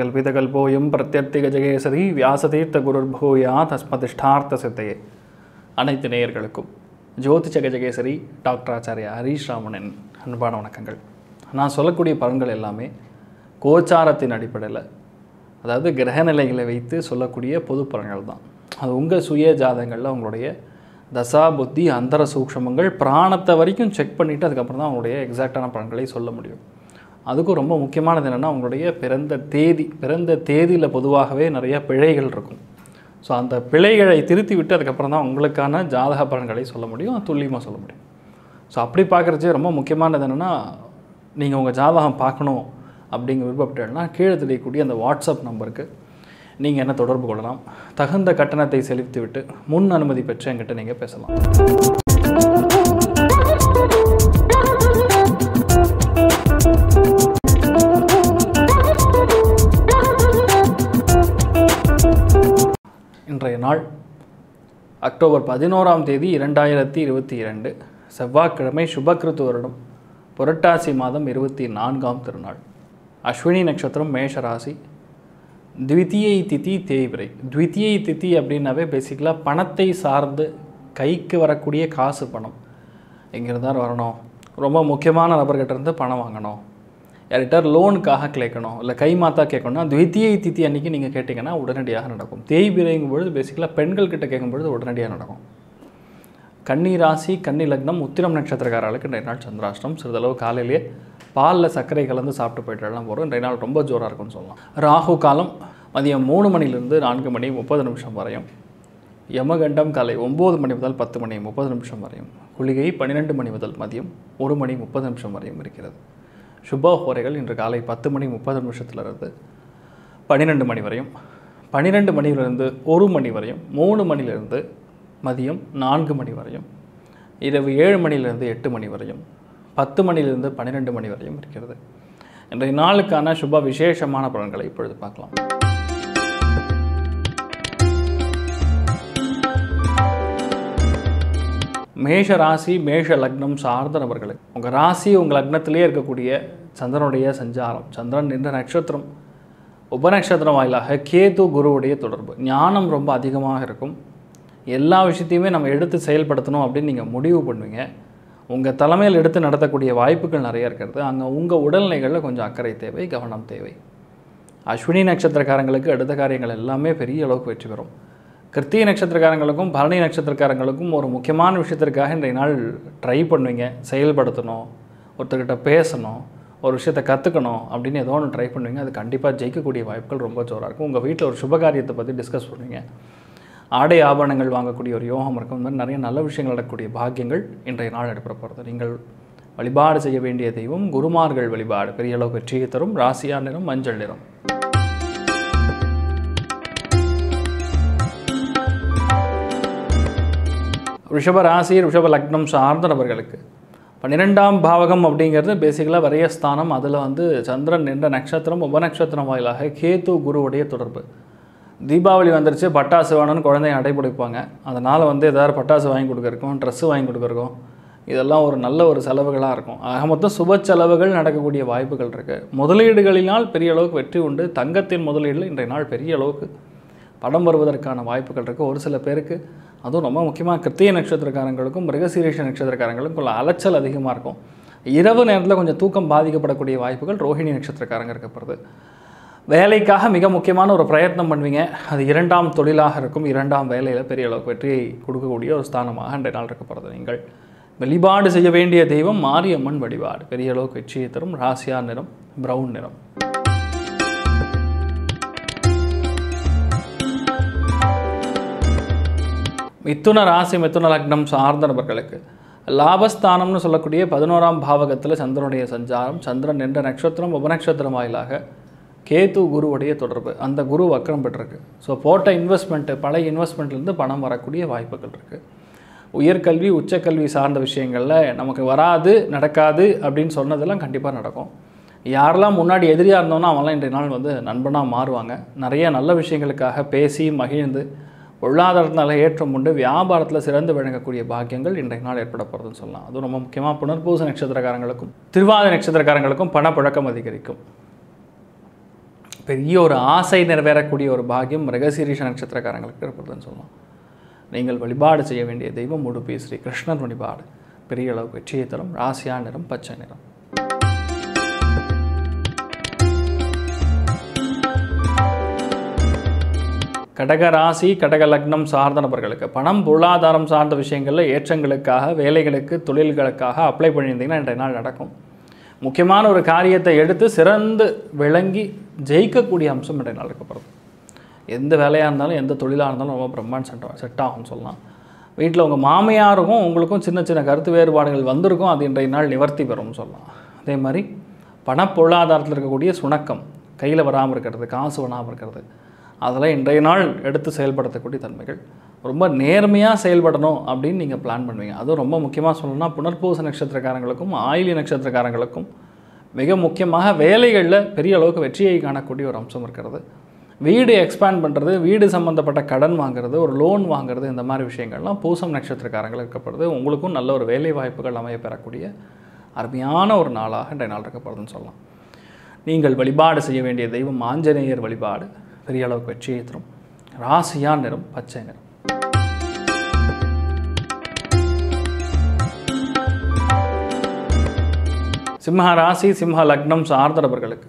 கல்பிதகல்போயம் பிரத்யர்த்திக சதி வியாசதீர்த்த பூயா தஸ்மதிஷ்டார்த்த சித்தையே அனைத்து நேயர்களுக்கும் ஜோதிஷ கஜகேசரி டாக்டர் ஆச்சாரியா ஹரீஷ் ராமனின் அன்பான வணக்கங்கள் நான் சொல்லக்கூடிய பலன்கள் எல்லாமே கோச்சாரத்தின் அடிப்படையில் அதாவது கிரகநிலைகளை வைத்து சொல்லக்கூடிய பொது பலன்கள் தான் அது உங்கள் சுய ஜாதகங்களில் உங்களுடைய தசா புத்தி அந்தர சூக்ஷமங்கள் பிராணத்தை வரைக்கும் செக் பண்ணிவிட்டு அதுக்கப்புறம் தான் அவங்களுடைய எக்ஸாக்டான பலன்களை சொல்ல முடியும் அதுக்கும் ரொம்ப முக்கியமானது என்னென்னா உங்களுடைய பிறந்த தேதி பிறந்த தேதியில் பொதுவாகவே நிறைய பிழைகள் இருக்கும் ஸோ அந்த பிழைகளை திருத்தி விட்டு அதுக்கப்புறம் தான் உங்களுக்கான ஜாதக பலன்களை சொல்ல முடியும் துல்லியமாக சொல்ல முடியும் ஸோ அப்படி பார்க்குறச்சே ரொம்ப முக்கியமானது என்னென்னா நீங்கள் உங்கள் ஜாதகம் பார்க்கணும் அப்படிங்கிற விருப்பப்பட்டேன்னா கீழே தெரியக்கூடிய அந்த வாட்ஸ்அப் நம்பருக்கு நீங்கள் என்ன தொடர்பு கொள்ளலாம் தகுந்த கட்டணத்தை செலுத்திவிட்டு முன் அனுமதி பெற்று என்கிட்ட நீங்கள் பேசலாம் இன்றைய நாள் அக்டோபர் பதினோராம் தேதி இரண்டாயிரத்தி இருபத்தி இரண்டு செவ்வாய்க்கிழமை சுபகிருத்து வருடம் புரட்டாசி மாதம் இருபத்தி நான்காம் திருநாள் அஸ்வினி நட்சத்திரம் மேஷராசி த்விதியை திதி தேய்விரை த்வித்தியை திதி அப்படின்னாவே பேசிக்கலாக பணத்தை சார்ந்து கைக்கு வரக்கூடிய காசு பணம் எங்கிருந்தாலும் வரணும் ரொம்ப முக்கியமான நபர்கிட்ட இருந்து பணம் வாங்கணும் யார்கிட்ட லோனுக்காக கேட்கணும் இல்லை கை மாத்தா கேட்கணும்னா துவித்தியை தித்தி அன்றைக்கி நீங்கள் கேட்டிங்கன்னா உடனடியாக நடக்கும் தேய்பிரைங்கும் பொழுது பேசிக்கலாக பெண்கள்கிட்ட கேட்கும்பொழுது உடனடியாக நடக்கும் கன்னி ராசி கன்னி லக்னம் உத்திரம் நட்சத்திரக்காரர்களுக்கு இன்றைய நாள் சந்திராஷ்டம் சிறிதளவு காலையிலேயே பாலில் சர்க்கரை கலந்து சாப்பிட்டு எல்லாம் போகிறோம் இன்றைய நாள் ரொம்ப ஜோராக இருக்கும்னு சொல்லலாம் ராகு காலம் மதியம் மூணு மணிலேருந்து நான்கு மணி முப்பது நிமிஷம் வரையும் யமகண்டம் காலை ஒம்பது மணி முதல் பத்து மணி முப்பது நிமிஷம் வரையும் குளிகை பன்னிரெண்டு மணி முதல் மதியம் ஒரு மணி முப்பது நிமிஷம் வரையும் இருக்கிறது சுபா ஹோரைகள் இன்று காலை பத்து மணி முப்பது நிமிஷத்துலேருந்து பன்னிரெண்டு மணி வரையும் பன்னிரெண்டு மணியிலிருந்து ஒரு மணி வரையும் மூணு மணிலிருந்து மதியம் நான்கு மணி வரையும் இரவு ஏழு மணிலிருந்து எட்டு மணி வரையும் பத்து மணிலிருந்து பன்னிரெண்டு மணி வரையும் இருக்கிறது இன்றைய நாளுக்கான சுப விசேஷமான பலன்களை இப்பொழுது பார்க்கலாம் மேஷ ராசி மேஷ லக்னம் சார்ந்த நபர்களுக்கு உங்கள் ராசி உங்கள் லக்னத்திலே இருக்கக்கூடிய சந்திரனுடைய சஞ்சாரம் சந்திரன் என்ற நட்சத்திரம் உபநட்சத்திரம் வாயிலாக கேது குருவுடைய தொடர்பு ஞானம் ரொம்ப அதிகமாக இருக்கும் எல்லா விஷயத்தையுமே நம்ம எடுத்து செயல்படுத்தணும் அப்படின்னு நீங்கள் முடிவு பண்ணுவீங்க உங்கள் தலைமையில் எடுத்து நடத்தக்கூடிய வாய்ப்புகள் நிறைய இருக்கிறது அங்கே உங்கள் உடல்நிலைகளில் கொஞ்சம் அக்கறை தேவை கவனம் தேவை அஸ்வினி நட்சத்திரக்காரங்களுக்கு அடுத்த காரியங்கள் எல்லாமே பெரிய அளவுக்கு வெற்றி பெறும் கிருத்திகை நட்சத்திரக்காரங்களுக்கும் பரணி நட்சத்திரக்காரங்களுக்கும் ஒரு முக்கியமான விஷயத்திற்காக இன்றைய நாள் ட்ரை பண்ணுவீங்க செயல்படுத்தணும் ஒருத்தர்கிட்ட பேசணும் ஒரு விஷயத்த கற்றுக்கணும் அப்படின்னு ஏதோ ஒன்று ட்ரை பண்ணுவீங்க அது கண்டிப்பாக ஜெயிக்கக்கூடிய வாய்ப்புகள் ரொம்ப ஜோராக இருக்கும் உங்கள் வீட்டில் ஒரு சுபகாரியத்தை பற்றி டிஸ்கஸ் பண்ணுவீங்க ஆடை ஆபரணங்கள் வாங்கக்கூடிய ஒரு யோகம் இருக்கும் இந்த மாதிரி நிறைய நல்ல விஷயங்கள் நடக்கக்கூடிய பாக்கியங்கள் இன்றைய நாள் எடுப்பட போகிறது நீங்கள் வழிபாடு செய்ய வேண்டிய தெய்வம் குருமார்கள் வழிபாடு பெரிய அளவு வெற்றியை தரும் ராசியா நிறம் மஞ்சள் நிறம் ரிஷப ராசி ரிஷப லக்னம் சார்ந்த நபர்களுக்கு பன்னிரெண்டாம் பாவகம் அப்படிங்கிறது பேசிக்கலாக வரைய ஸ்தானம் அதில் வந்து சந்திரன் என்ற நட்சத்திரம் உபநட்சத்திரம் வாயிலாக கேத்து குருவுடைய தொடர்பு தீபாவளி வந்துருச்சு பட்டாசு வேணும்னு குழந்தைங்க அடைப்பிடிப்பாங்க அதனால் வந்து எதாவது பட்டாசு வாங்கி கொடுக்குறக்கும் ட்ரெஸ்ஸு வாங்கி கொடுக்குறக்கும் இதெல்லாம் ஒரு நல்ல ஒரு செலவுகளாக இருக்கும் ஆக மொத்தம் சுப செலவுகள் நடக்கக்கூடிய வாய்ப்புகள் இருக்குது முதலீடுகளினால் பெரிய அளவுக்கு வெற்றி உண்டு தங்கத்தின் முதலீடு இன்றைய நாள் பெரிய அளவுக்கு படம் வருவதற்கான வாய்ப்புகள் இருக்குது ஒரு சில பேருக்கு அதுவும் ரொம்ப முக்கியமாக கிருத்திய நட்சத்திரக்காரங்களுக்கும் மிருகசீரேஷ நட்சத்திரக்காரங்களுக்கும் உள்ள அலைச்சல் அதிகமாக இருக்கும் இரவு நேரத்தில் கொஞ்சம் தூக்கம் பாதிக்கப்படக்கூடிய வாய்ப்புகள் ரோஹிணி நட்சத்திரக்காரங்க இருக்கப்படுது வேலைக்காக மிக முக்கியமான ஒரு பிரயத்னம் பண்ணுவீங்க அது இரண்டாம் தொழிலாக இருக்கும் இரண்டாம் வேலையில் பெரிய அளவுக்கு வெற்றியை கொடுக்கக்கூடிய ஒரு ஸ்தானமாக அன்றைய நாள் இருக்கப்படுது நீங்கள் வழிபாடு செய்ய வேண்டிய தெய்வம் மாரியம்மன் வழிபாடு பெரிய அளவுக்கு வெற்றியை தரும் ராசியா நிறம் ப்ரௌன் நிறம் மிதுன ராசி மிதுன லக்னம் சார்ந்த நபர்களுக்கு லாபஸ்தானம்னு சொல்லக்கூடிய பதினோராம் பாவகத்தில் சந்திரனுடைய சஞ்சாரம் சந்திரன் என்ற நட்சத்திரம் உபநட்சத்திரம் வாயிலாக கேது குருவுடைய தொடர்பு அந்த குரு வக்கரம் பெற்றிருக்கு ஸோ போட்ட இன்வெஸ்ட்மெண்ட்டு பழைய இன்வெஸ்ட்மெண்ட்லேருந்து பணம் வரக்கூடிய வாய்ப்புகள் இருக்குது உயர்கல்வி உச்சக்கல்வி சார்ந்த விஷயங்களில் நமக்கு வராது நடக்காது அப்படின்னு சொன்னதெல்லாம் கண்டிப்பாக நடக்கும் யாரெல்லாம் முன்னாடி எதிரியாக இருந்தோன்னா அவங்களாம் இன்றைய நாள் வந்து நண்பனாக மாறுவாங்க நிறைய நல்ல விஷயங்களுக்காக பேசி மகிழ்ந்து பொருளாதாரத்தில் ஏற்றம் உண்டு வியாபாரத்தில் சிறந்து விளங்கக்கூடிய பாக்கியங்கள் இன்றைக்கு நாள் ஏற்பட போகிறதுன்னு சொல்லலாம் அதுவும் ரொம்ப முக்கியமாக புனர்பூச நட்சத்திரக்காரங்களுக்கும் திருவாத நட்சத்திரக்காரங்களுக்கும் பணப்பழக்கம் அதிகரிக்கும் பெரிய ஒரு ஆசை நிறைவேறக்கூடிய ஒரு பாகியம் மிருகசீரிஷ நட்சத்திரக்காரங்களுக்கு ஏற்படுதுன்னு சொல்லலாம் நீங்கள் வழிபாடு செய்ய வேண்டிய தெய்வம் உடுப்பி ஸ்ரீ கிருஷ்ணர் வழிபாடு பெரிய அளவுக்கு வெற்றியை தரும் ராசியா நிறம் பச்சை நிறம் கடக ராசி கடக லக்னம் சார்ந்த நபர்களுக்கு பணம் பொருளாதாரம் சார்ந்த விஷயங்களில் ஏற்றங்களுக்காக வேலைகளுக்கு தொழில்களுக்காக அப்ளை பண்ணியிருந்தீங்கன்னா இன்றைய நாள் நடக்கும் முக்கியமான ஒரு காரியத்தை எடுத்து சிறந்து விளங்கி ஜெயிக்கக்கூடிய அம்சம் இன்றைய நாள் இருக்கப்படுது எந்த வேலையாக இருந்தாலும் எந்த தொழிலாக இருந்தாலும் ரொம்ப பிரம்மாண்ட் சென்ட் செட் ஆகும்னு சொல்லலாம் வீட்டில் உங்கள் மாமியாருக்கும் உங்களுக்கும் சின்ன சின்ன கருத்து வேறுபாடுகள் வந்திருக்கும் அது இன்றைய நாள் நிவர்த்தி பெறும்னு சொல்லலாம் அதே மாதிரி பண பொருளாதாரத்தில் இருக்கக்கூடிய சுணக்கம் கையில் வராமல் இருக்கிறது காசு வராமல் இருக்கிறது அதெல்லாம் இன்றைய நாள் எடுத்து செயல்படுத்தக்கூடிய தன்மைகள் ரொம்ப நேர்மையாக செயல்படணும் அப்படின்னு நீங்கள் பிளான் பண்ணுவீங்க அதுவும் ரொம்ப முக்கியமாக சொல்லணும்னா புனர்பூச நட்சத்திரக்காரங்களுக்கும் ஆயிலி நட்சத்திரக்காரங்களுக்கும் மிக முக்கியமாக வேலைகளில் பெரிய அளவுக்கு வெற்றியை காணக்கூடிய ஒரு அம்சம் இருக்கிறது வீடு எக்ஸ்பேண்ட் பண்ணுறது வீடு சம்மந்தப்பட்ட கடன் வாங்குறது ஒரு லோன் வாங்குறது இந்த மாதிரி விஷயங்கள்லாம் பூசம் நட்சத்திரக்காரங்கள் இருக்கப்படுது உங்களுக்கும் நல்ல ஒரு வேலை வாய்ப்புகள் அமைய பெறக்கூடிய அருமையான ஒரு நாளாக இன்றைய நாள் இருக்கப்படுதுன்னு சொல்லலாம் நீங்கள் வழிபாடு செய்ய வேண்டிய தெய்வம் ஆஞ்சநேயர் வழிபாடு பெரிய அளவுக்கு வெற்றியை தரும் ராசியா நிறம் பச்சை நிறம் சிம்ம ராசி சிம்ம லக்னம் சார்ந்த நபர்களுக்கு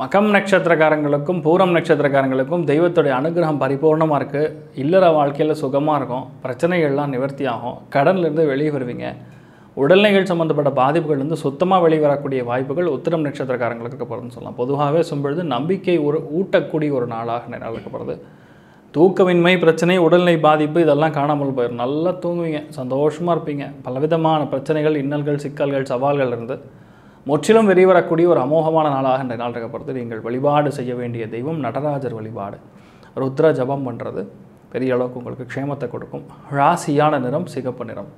மகம் நட்சத்திரக்காரங்களுக்கும் பூரம் நட்சத்திரக்காரங்களுக்கும் தெய்வத்துடைய அனுகிரகம் பரிபூர்ணமாக இருக்குது இல்லற வாழ்க்கையில் சுகமாக இருக்கும் பிரச்சனைகள்லாம் நிவர்த்தி ஆகும் கடன்லேருந்து வெளியே வருவீங்க உடல்நிலைகள் சம்மந்தப்பட்ட பாதிப்புகள் வந்து சுத்தமாக வெளிவரக்கூடிய வாய்ப்புகள் உத்திரம் நட்சத்திரக்காரங்களுக்கு இருக்கப்படுறது சொல்லலாம் பொதுவாகவே சொல்லும்பொழுது நம்பிக்கை ஒரு ஊட்டக்கூடிய ஒரு நாளாக நிலக்கப்படுறது தூக்கமின்மை பிரச்சனை உடல்நிலை பாதிப்பு இதெல்லாம் காணாமல் போயிடும் நல்லா தூங்குவீங்க சந்தோஷமாக இருப்பீங்க பலவிதமான பிரச்சனைகள் இன்னல்கள் சிக்கல்கள் சவால்கள் இருந்து முற்றிலும் வெளிவரக்கூடிய ஒரு அமோகமான நாளாக இந்த நாள் இருக்கப்படுறது நீங்கள் வழிபாடு செய்ய வேண்டிய தெய்வம் நடராஜர் வழிபாடு ருத்ர ஜபம் பண்ணுறது பெரிய அளவுக்கு உங்களுக்கு க்ஷேமத்தை கொடுக்கும் ராசியான நிறம் சிகப்பு நிறம்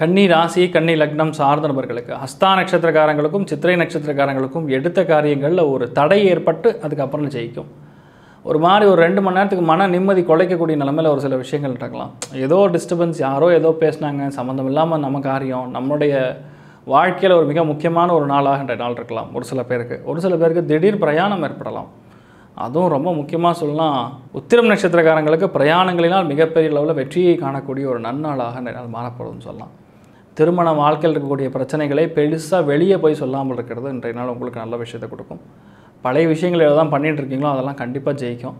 கன்னி ராசி கன்னி லக்னம் சார்ந்த நபர்களுக்கு ஹஸ்தா நட்சத்திரக்காரங்களுக்கும் சித்திரை நட்சத்திரக்காரங்களுக்கும் எடுத்த காரியங்களில் ஒரு தடை ஏற்பட்டு அதுக்கப்புறம் ஜெயிக்கும் ஒரு மாதிரி ஒரு ரெண்டு மணி நேரத்துக்கு மன நிம்மதி குலைக்கக்கூடிய நிலமையில் ஒரு சில விஷயங்கள் நடக்கலாம் ஏதோ டிஸ்டர்பன்ஸ் யாரோ ஏதோ பேசினாங்க சம்மந்தம் இல்லாமல் நம்ம காரியம் நம்மளுடைய வாழ்க்கையில் ஒரு மிக முக்கியமான ஒரு நாளாக நாள் இருக்கலாம் ஒரு சில பேருக்கு ஒரு சில பேருக்கு திடீர் பிரயாணம் ஏற்படலாம் அதுவும் ரொம்ப முக்கியமாக சொல்லலாம் உத்திரம் நட்சத்திரக்காரங்களுக்கு பிரயாணங்களினால் மிகப்பெரிய அளவில் வெற்றியை காணக்கூடிய ஒரு நன்னாளாக நாள் மாறப்படும்னு சொல்லலாம் திருமண வாழ்க்கையில் இருக்கக்கூடிய பிரச்சனைகளை பெருசாக வெளியே போய் சொல்லாமல் இருக்கிறது இன்றைய நாள் உங்களுக்கு நல்ல விஷயத்தை கொடுக்கும் பழைய விஷயங்கள் எதாவது பண்ணிகிட்டு இருக்கீங்களோ அதெல்லாம் கண்டிப்பாக ஜெயிக்கும்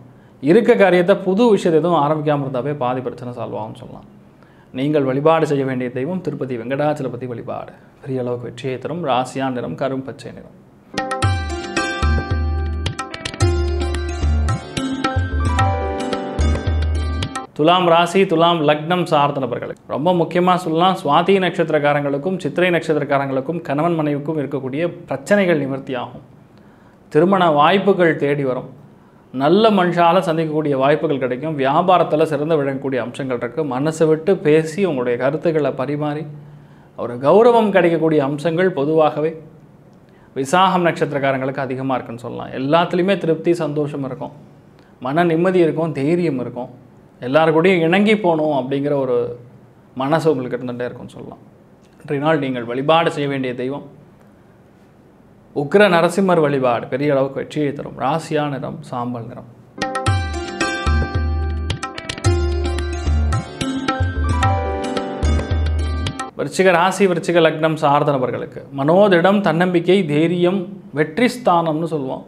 இருக்க காரியத்தை புது விஷயத்தை எதுவும் ஆரம்பிக்காமல் இருந்தாவே பாதி பிரச்சனை சால்வ் ஆகும் சொல்லலாம் நீங்கள் வழிபாடு செய்ய வேண்டிய தெய்வம் திருப்பதி வெங்கடாச்சலபதி வழிபாடு பெரிய அளவுக்கு வெற்றியை தரும் ராசியா நிறம் கரும் பச்சை நிறம் துலாம் ராசி துலாம் லக்னம் சார்ந்த நபர்களுக்கு ரொம்ப முக்கியமாக சொல்லலாம் சுவாதி நட்சத்திரக்காரங்களுக்கும் சித்திரை நட்சத்திரக்காரங்களுக்கும் கணவன் மனைவிக்கும் இருக்கக்கூடிய பிரச்சனைகள் நிவர்த்தியாகும் திருமண வாய்ப்புகள் தேடி வரும் நல்ல மனுஷால் சந்திக்கக்கூடிய வாய்ப்புகள் கிடைக்கும் வியாபாரத்தில் சிறந்து விளங்கக்கூடிய அம்சங்கள் இருக்குது மனசை விட்டு பேசி உங்களுடைய கருத்துக்களை பரிமாறி ஒரு கௌரவம் கிடைக்கக்கூடிய அம்சங்கள் பொதுவாகவே விசாகம் நட்சத்திரக்காரங்களுக்கு அதிகமாக இருக்குன்னு சொல்லலாம் எல்லாத்துலேயுமே திருப்தி சந்தோஷம் இருக்கும் மன நிம்மதி இருக்கும் தைரியம் இருக்கும் கூடயும் இணங்கி போகணும் அப்படிங்கிற ஒரு மனசு உங்களுக்கு இருந்துகிட்டே இருக்கும்னு சொல்லலாம் இன்றைய நாள் நீங்கள் வழிபாடு செய்ய வேண்டிய தெய்வம் உக்ர நரசிம்மர் வழிபாடு பெரிய அளவுக்கு வெற்றியை தரும் ராசியா நிறம் சாம்பல் நிறம் விருச்சிக ராசி விருச்சிக லக்னம் சார்ந்த நபர்களுக்கு மனோதிடம் தன்னம்பிக்கை தைரியம் வெற்றி ஸ்தானம்னு சொல்லுவோம்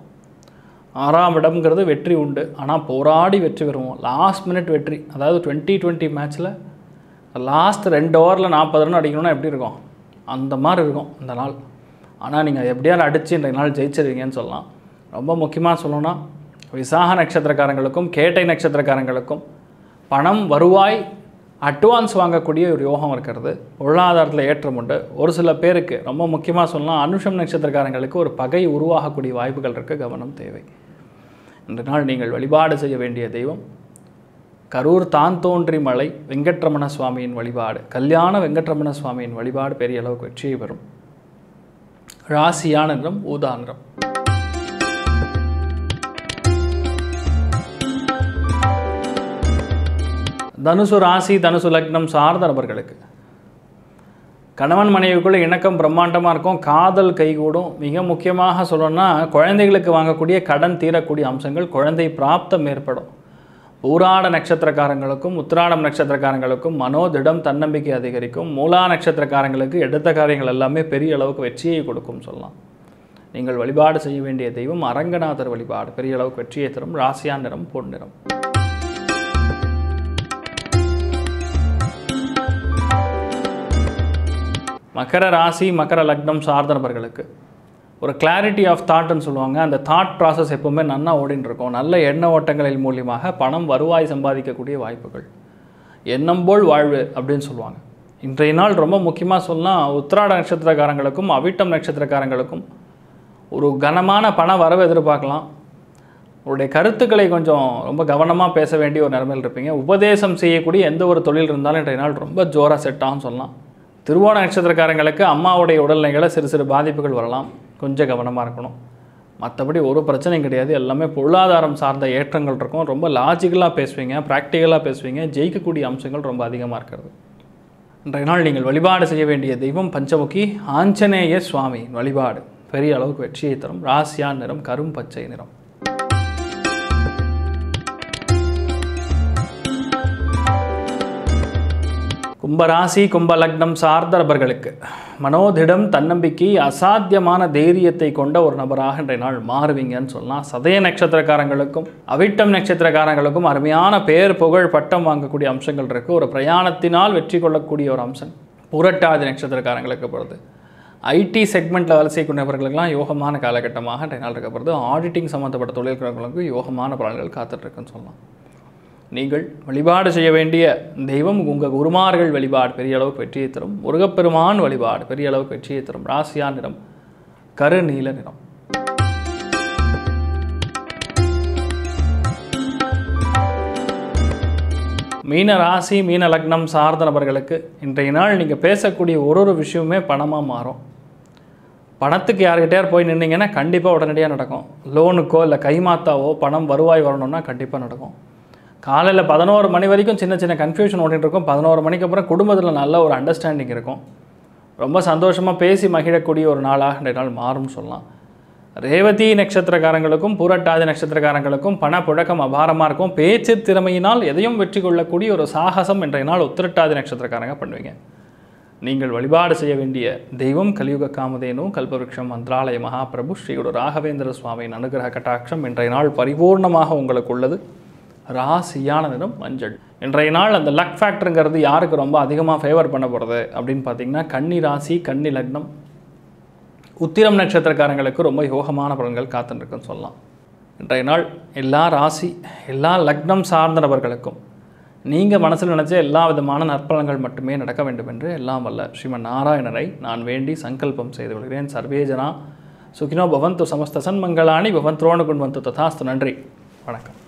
ஆறாம் இடம்ங்கிறது வெற்றி உண்டு ஆனால் போராடி வெற்றி பெறுவோம் லாஸ்ட் மினிட் வெற்றி அதாவது டுவெண்ட்டி டுவெண்ட்டி மேட்ச்சில் லாஸ்ட் ரெண்டு ஓவரில் நாற்பது ரன் அடிக்கணும்னா எப்படி இருக்கும் அந்த மாதிரி இருக்கும் இந்த நாள் ஆனால் நீங்கள் எப்படியாவது அடித்து இன்றைய நாள் ஜெயிச்சிருவீங்கன்னு சொல்லலாம் ரொம்ப முக்கியமாக சொல்லணும்னா விசாக நட்சத்திரக்காரங்களுக்கும் கேட்டை நட்சத்திரக்காரங்களுக்கும் பணம் வருவாய் அட்வான்ஸ் வாங்கக்கூடிய ஒரு யோகம் இருக்கிறது பொருளாதாரத்தில் ஏற்றம் உண்டு ஒரு சில பேருக்கு ரொம்ப முக்கியமாக சொல்லலாம் அனுஷம் நட்சத்திரக்காரங்களுக்கு ஒரு பகை உருவாகக்கூடிய வாய்ப்புகள் இருக்குது கவனம் தேவை இன்று நாள் நீங்கள் வழிபாடு செய்ய வேண்டிய தெய்வம் கரூர் தான் தோன்றி மலை வெங்கட்ரமண சுவாமியின் வழிபாடு கல்யாண வெங்கட்ரமண சுவாமியின் வழிபாடு பெரிய அளவுக்கு வெற்றியை பெறும் ராசியான நிறம் ஊதா நிறம் தனுசு ராசி தனுசு லக்னம் சார்ந்த நபர்களுக்கு கணவன் மனைவிக்குள்ளே இணக்கம் பிரம்மாண்டமாக இருக்கும் காதல் கைகூடும் மிக முக்கியமாக சொல்லணும்னா குழந்தைகளுக்கு வாங்கக்கூடிய கடன் தீரக்கூடிய அம்சங்கள் குழந்தை பிராப்தம் ஏற்படும் ஊராட நட்சத்திரக்காரங்களுக்கும் உத்திராடம் நட்சத்திரக்காரங்களுக்கும் மனோதிடம் தன்னம்பிக்கை அதிகரிக்கும் மூலா நட்சத்திரக்காரங்களுக்கு எடுத்த காரியங்கள் எல்லாமே பெரிய அளவுக்கு வெற்றியை கொடுக்கும் சொல்லலாம் நீங்கள் வழிபாடு செய்ய வேண்டிய தெய்வம் அரங்கநாதர் வழிபாடு பெரிய அளவுக்கு வெற்றியை தரும் ராசியா நிறம் பொன்னிறம் மகர ராசி மகர லக்னம் சார்ந்தவர்களுக்கு ஒரு கிளாரிட்டி ஆஃப் தாட்னு சொல்லுவாங்க அந்த தாட் ப்ராசஸ் எப்போவுமே நல்லா ஓடின்னு இருக்கும் நல்ல எண்ண ஓட்டங்களின் மூலியமாக பணம் வருவாய் சம்பாதிக்கக்கூடிய வாய்ப்புகள் எண்ணம் போல் வாழ்வு அப்படின்னு சொல்லுவாங்க இன்றைய நாள் ரொம்ப முக்கியமாக சொன்னால் உத்திராட நட்சத்திரக்காரங்களுக்கும் அவிட்டம் நட்சத்திரக்காரங்களுக்கும் ஒரு கனமான பண வரவு எதிர்பார்க்கலாம் உங்களுடைய கருத்துக்களை கொஞ்சம் ரொம்ப கவனமாக பேச வேண்டிய ஒரு நிலைமையில் இருப்பீங்க உபதேசம் செய்யக்கூடிய எந்த ஒரு தொழில் இருந்தாலும் இன்றைய நாள் ரொம்ப ஜோராக செட் ஆகும் சொல்லலாம் திருவோண நட்சத்திரக்காரங்களுக்கு அம்மாவுடைய உடல்நிலைகளில் சிறு சிறு பாதிப்புகள் வரலாம் கொஞ்சம் கவனமாக இருக்கணும் மற்றபடி ஒரு பிரச்சனையும் கிடையாது எல்லாமே பொருளாதாரம் சார்ந்த ஏற்றங்கள் இருக்கும் ரொம்ப லாஜிக்கலாக பேசுவீங்க ப்ராக்டிக்கலாக பேசுவீங்க ஜெயிக்கக்கூடிய அம்சங்கள் ரொம்ப அதிகமாக இருக்கிறது இன்றைய நாள் நீங்கள் வழிபாடு செய்ய வேண்டிய தெய்வம் பஞ்சமுகி ஆஞ்சநேய சுவாமி வழிபாடு பெரிய அளவுக்கு வெற்றியை தரும் ராசியா நிறம் கரும் பச்சை நிறம் கும்பராசி கும்பலக்னம் சார்ந்த நபர்களுக்கு மனோதிடம் தன்னம்பிக்கை அசாத்தியமான தைரியத்தை கொண்ட ஒரு நபராக இன்றைய நாள் மாறுவீங்கன்னு சொல்லலாம் சதய நட்சத்திரக்காரங்களுக்கும் அவிட்டம் நட்சத்திரக்காரங்களுக்கும் அருமையான பேர் புகழ் பட்டம் வாங்கக்கூடிய அம்சங்கள் இருக்குது ஒரு பிரயாணத்தினால் வெற்றி கொள்ளக்கூடிய ஒரு அம்சம் புரட்டாதி நட்சத்திரக்காரங்களுக்கு போகிறது ஐடி செக்மெண்ட்டில் வேலை செய்யக்கூடிய நபர்களுக்கெல்லாம் யோகமான காலகட்டமாக இன்றைய நாள் இருக்கப்படுது ஆடிட்டிங் சம்மந்தப்பட்ட தொழில்களுக்கு யோகமான பலன்கள் காத்துட்ருக்குன்னு சொல்லலாம் நீங்கள் வழிபாடு செய்ய வேண்டிய தெய்வம் உங்கள் குருமார்கள் வழிபாடு பெரிய அளவு வெற்றியை தரும் முருகப்பெருமான் வழிபாடு பெரிய அளவு வெற்றியை தரும் ராசியா நிறம் கருநீல நிறம் மீன ராசி மீன லக்னம் சார்ந்த நபர்களுக்கு இன்றைய நாள் நீங்கள் பேசக்கூடிய ஒரு ஒரு விஷயமே பணமாக மாறும் பணத்துக்கு யார்கிட்டயார் போய் நின்னீங்கன்னா கண்டிப்பாக உடனடியாக நடக்கும் லோனுக்கோ இல்லை கைமாத்தாவோ பணம் வருவாய் வரணும்னா கண்டிப்பாக நடக்கும் காலையில் பதினோரு மணி வரைக்கும் சின்ன சின்ன கன்ஃபியூஷன் ஓடிட்டு இருக்கும் பதினோரு மணிக்கு அப்புறம் குடும்பத்தில் நல்ல ஒரு அண்டர்ஸ்டாண்டிங் இருக்கும் ரொம்ப சந்தோஷமாக பேசி மகிழக்கூடிய ஒரு நாளாக ரெண்டு நாள் மாறும்னு சொல்லலாம் ரேவதி நட்சத்திரக்காரங்களுக்கும் பூரட்டாதி நட்சத்திரக்காரங்களுக்கும் பண புழக்கம் அபாரமாக இருக்கும் பேச்சு திறமையினால் எதையும் வெற்றி கொள்ளக்கூடிய ஒரு சாகசம் என்ற நாள் உத்திரட்டாதி நட்சத்திரக்காரங்க பண்ணுவீங்க நீங்கள் வழிபாடு செய்ய வேண்டிய தெய்வம் கலியுக காமதேனு கல்பவருஷம் மந்திராலய மகாபிரபு ஸ்ரீயுட ராகவேந்திர சுவாமியின் அனுகிரக கட்டாட்சம் இன்றைய நாள் பரிபூர்ணமாக உங்களுக்கு உள்ளது ராசியான நிறம் மஞ்சள் இன்றைய நாள் அந்த லக் ஃபேக்டருங்கிறது யாருக்கு ரொம்ப அதிகமாக ஃபேவர் பண்ண போகிறது அப்படின்னு பார்த்தீங்கன்னா கன்னி ராசி கன்னி லக்னம் உத்திரம் நட்சத்திரக்காரங்களுக்கு ரொம்ப யோகமான பலன்கள் காத்துருக்குன்னு சொல்லலாம் இன்றைய நாள் எல்லா ராசி எல்லா லக்னம் சார்ந்த நபர்களுக்கும் நீங்கள் மனசில் நினச்ச எல்லா விதமான நற்பலன்கள் மட்டுமே நடக்க வேண்டும் என்று எல்லாம் வல்ல ஸ்ரீமன் நாராயணரை நான் வேண்டி சங்கல்பம் செய்து கொள்கிறேன் சர்வேஜனா சுகினோ பவந்து சமஸ்த சன்மங்களாணி பவந்த்ரோணு கொண்டு வந்து ததாஸ்து நன்றி வணக்கம்